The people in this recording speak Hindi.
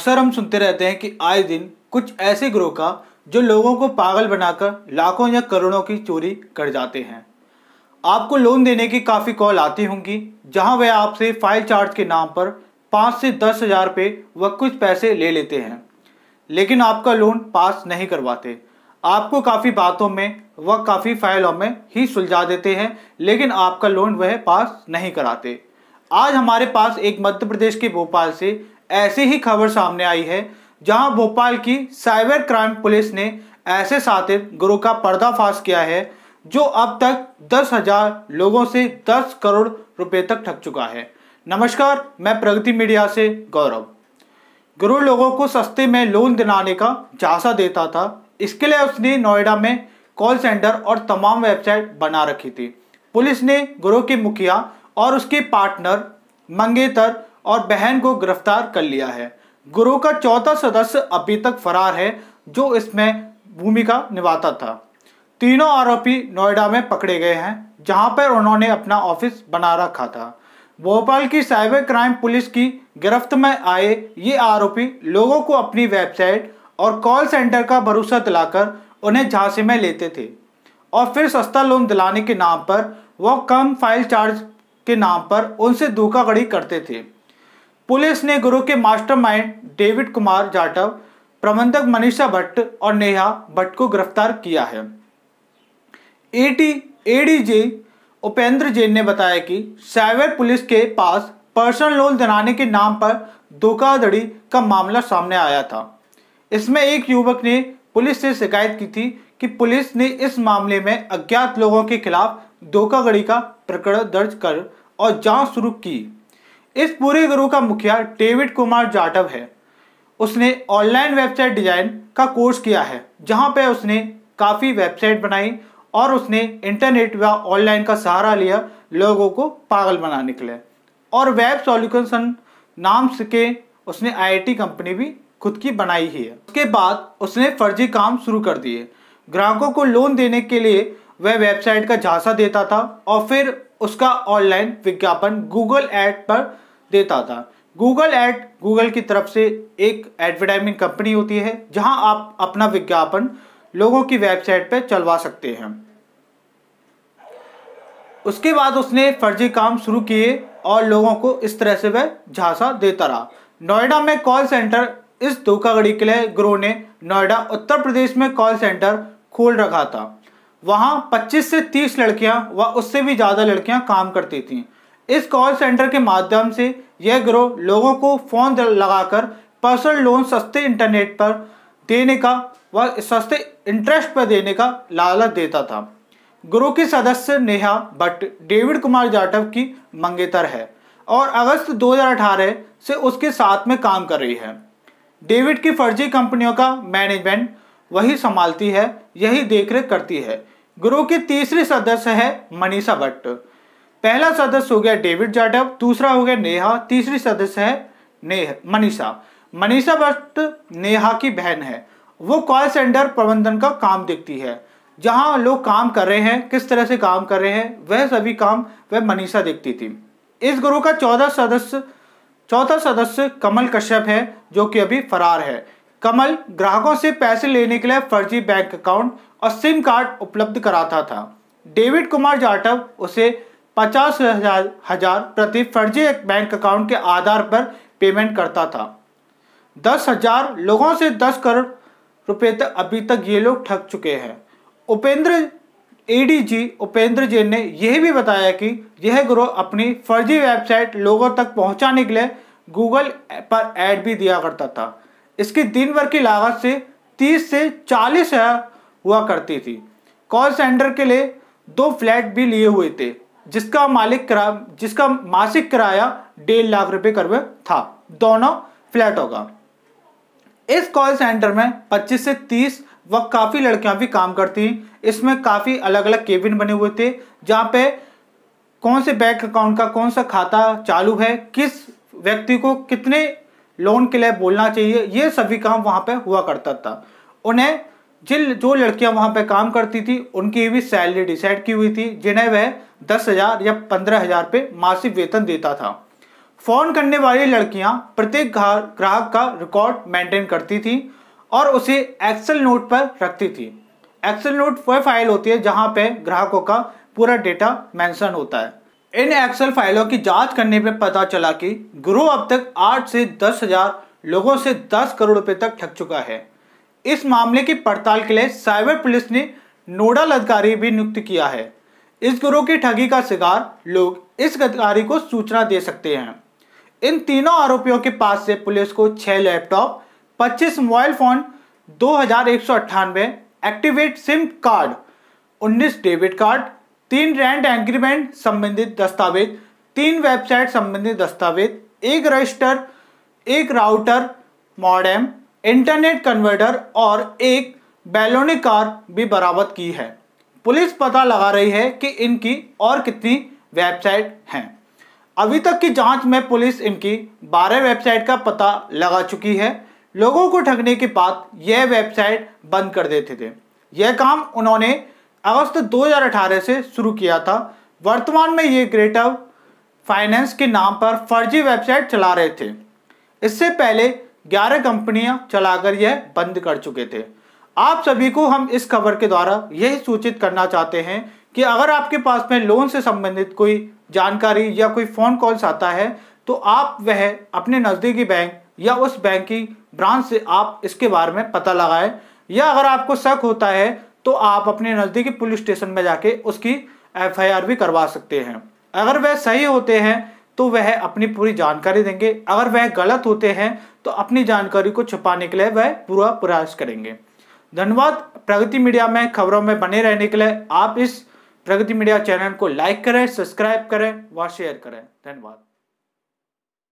अक्सर हम सुनते रहते हैं कि आए दिन कुछ ऐसे ग्रोह का जो लोगों को पागल बनाकर लाखों या करोड़ों की चोरी कर जाते हैं आपको लोन देने की काफ़ी कॉल आती होंगी जहां वह आपसे फाइल चार्ज के नाम पर पाँच से दस हज़ार रुपये व कुछ पैसे ले लेते हैं लेकिन आपका लोन पास नहीं करवाते आपको काफ़ी बातों में व काफ़ी फाइलों में ही सुलझा देते हैं लेकिन आपका लोन वह पास नहीं कराते आज हमारे पास एक मध्य प्रदेश के भोपाल से ऐसी ही खबर सामने आई है जहां भोपाल की साइबर क्राइम पुलिस ने ऐसे साथ गुरु का पर्दाफाश किया है जो अब तक दस हजार लोगों से दस करोड़ रुपए तक ठग चुका है नमस्कार मैं प्रगति मीडिया से गौरव गुरु लोगों को सस्ते में लोन दिलाने का झांसा देता था इसके लिए उसने नोएडा में कॉल सेंटर और तमाम वेबसाइट बना रखी थी पुलिस ने गुरु के मुखिया और उसके पार्टनर मंगेतर और बहन को गिरफ्तार कर लिया है गुरु का चौथा सदस्य अभी तक फरार है जो इसमें भूमिका निभाता था तीनों आरोपी नोएडा में पकड़े गए हैं जहां पर उन्होंने अपना ऑफिस बना रखा था भोपाल की साइबर क्राइम पुलिस की गिरफ्त में आए ये आरोपी लोगों को अपनी वेबसाइट और कॉल सेंटर का भरोसा दिलाकर उन्हें झांसे में लेते थे और फिर सस्ता लोन दिलाने के नाम पर वह कम फाइल चार्ज के नाम पर उनसे धोखाधड़ी करते थे पुलिस ने गुरु के मास्टरमाइंड डेविड कुमार जाटव प्रबंधक मनीषा भट्ट और नेहा भट्ट को गिरफ्तार किया है एटी एडीजे उपेंद्र जैन ने बताया कि साइबर पुलिस के पास पर्सनल लोन दिलाने के नाम पर धोखाधड़ी का मामला सामने आया था इसमें एक युवक ने पुलिस से शिकायत की थी कि पुलिस ने इस मामले में अज्ञात लोगों के खिलाफ धोखाधड़ी का प्रकरण दर्ज कर और जांच शुरू की इस पूरे गुरु का मुखिया डेविड कुमार जाटव है उसने ऑनलाइन वेबसाइट डिजाइन का कोर्स किया है जहां पे उसने काफ़ी वेबसाइट बनाई और उसने इंटरनेट व ऑनलाइन का सहारा लिया लोगों को पागल बना निकले और वेब सॉल्यूशन नाम के उसने आईआईटी कंपनी भी खुद की बनाई ही है उसके बाद उसने फर्जी काम शुरू कर दिए ग्राहकों को लोन देने के लिए वह वेबसाइट का झांसा देता था और फिर उसका ऑनलाइन विज्ञापन गूगल ऐड पर देता था गूगल ऐड गूगल की तरफ से एक एडवर्टाइजिंग कंपनी होती है जहां आप अपना विज्ञापन लोगों की वेबसाइट पर चलवा सकते हैं उसके बाद उसने फर्जी काम शुरू किए और लोगों को इस तरह से वह झांसा देता रहा नोएडा में कॉल सेंटर इस धोखाघड़ी के लिए ग्रो ने नोएडा उत्तर प्रदेश में कॉल सेंटर खोल रखा था वहाँ 25 से 30 लड़कियाँ व उससे भी ज़्यादा लड़कियाँ काम करती थीं इस कॉल सेंटर के माध्यम से यह ग्रोह लोगों को फ़ोन लगाकर पर्सनल लोन सस्ते इंटरनेट पर देने का व सस्ते इंटरेस्ट पर देने का लालच देता था गुरु के सदस्य नेहा भट्ट डेविड कुमार जाटव की मंगेतर है और अगस्त 2018 से उसके साथ में काम कर रही है डेविड की फर्जी कंपनियों का मैनेजमेंट वही संभालती है यही देखरेख करती है गुरु की तीसरी सदस्य है मनीषा भट्ट पहला सदस्य हो गया डेविड जाडव दूसरा हो गया नेहा तीसरी सदस्य है नेह मनीषा मनीषा भट्ट नेहा की बहन है वो कॉल सेंटर प्रबंधन का काम देखती है जहां लोग काम कर रहे हैं किस तरह से काम कर रहे हैं वह सभी काम वह मनीषा देखती थी इस गुरु का चौदह सदस्य चौथा सदस्य कमल कश्यप है जो कि अभी फरार है कमल ग्राहकों से पैसे लेने के लिए फर्जी बैंक अकाउंट और सिम कार्ड उपलब्ध कराता था डेविड कुमार जाटव उसे पचास हजार प्रति फर्जी बैंक अकाउंट के आधार पर पेमेंट करता था दस हजार लोगों से दस करोड़ रुपए तक अभी तक ये लोग ठग चुके हैं उपेंद्र एडीजी उपेंद्र जैन ने यह भी बताया कि यह ग्रोह अपनी फर्जी वेबसाइट लोगों तक पहुंचाने के लिए गूगल पर ऐड भी दिया करता था इसकी दिन भर की लागत से 30 से चालीस हजार हुआ करती थी कॉल सेंटर के लिए दो फ्लैट भी लिए हुए थे जिसका मालिक किरा जिसका मासिक किराया डेढ़ लाख रुपए करवे था दोनों फ्लैटों का इस कॉल सेंटर में 25 से 30 व काफ़ी लड़कियां भी काम करती इसमें काफ़ी अलग अलग केबिन बने हुए थे जहाँ पे कौन से बैंक अकाउंट का कौन सा खाता चालू है किस व्यक्ति को कितने लोन के लिए बोलना चाहिए ये सभी काम वहाँ पे हुआ करता था उन्हें जिन जो लड़कियाँ वहाँ पे काम करती थी उनकी भी सैलरी डिसाइड की हुई थी जिन्हें वह दस हज़ार या पंद्रह हज़ार पे मासिक वेतन देता था फ़ोन करने वाली लड़कियाँ प्रत्येक ग्राहक का रिकॉर्ड मेंटेन करती थी और उसे एक्सेल नोट पर रखती थी एक्सेल नोट वह फाइल होती है जहाँ पर ग्राहकों का पूरा डेटा मैंसन होता है इन एक्सेल फाइलों की जांच करने पर पता चला कि गुरु अब तक आठ से दस हजार लोगों से दस करोड़ रुपए तक ठग चुका है इस मामले की पड़ताल के लिए साइबर पुलिस ने नोडल अधिकारी भी नियुक्त किया है इस गुरु की ठगी का शिकार लोग इस अधिकारी को सूचना दे सकते हैं इन तीनों आरोपियों के पास से पुलिस को छह लैपटॉप पच्चीस मोबाइल फोन दो हजार एक्टिवेट सिम कार्ड उन्नीस डेबिट कार्ड तीन रेंट एग्रीमेंट संबंधित दस्तावेज तीन वेबसाइट संबंधित दस्तावेज एक रजिस्टर एक राउटर मॉडेम इंटरनेट कन्वर्टर और एक बैलोनी कार भी बरामद की है पुलिस पता लगा रही है कि इनकी और कितनी वेबसाइट हैं अभी तक की जांच में पुलिस इनकी 12 वेबसाइट का पता लगा चुकी है लोगों को ठगने के बाद यह वेबसाइट बंद कर देते थे यह काम उन्होंने अगस्त 2018 से शुरू किया था वर्तमान में ये ग्रेटर फाइनेंस के नाम पर फर्जी वेबसाइट चला रहे थे इससे पहले 11 कंपनियां चलाकर यह बंद कर चुके थे आप सभी को हम इस खबर के द्वारा यही सूचित करना चाहते हैं कि अगर आपके पास में लोन से संबंधित कोई जानकारी या कोई फ़ोन कॉल्स आता है तो आप वह अपने नज़दीकी बैंक या उस बैंक की ब्रांच से आप इसके बारे में पता लगाएं या अगर आपको शक होता है तो आप अपने नज़दीकी पुलिस स्टेशन में जाके उसकी एफआईआर भी करवा सकते हैं अगर वह सही होते हैं तो वह अपनी पूरी जानकारी देंगे अगर वह गलत होते हैं तो अपनी जानकारी को छुपाने के लिए वह पूरा प्रयास करेंगे धन्यवाद प्रगति मीडिया में खबरों में बने रहने के लिए आप इस प्रगति मीडिया चैनल को लाइक करें सब्सक्राइब करें व शेयर करें धन्यवाद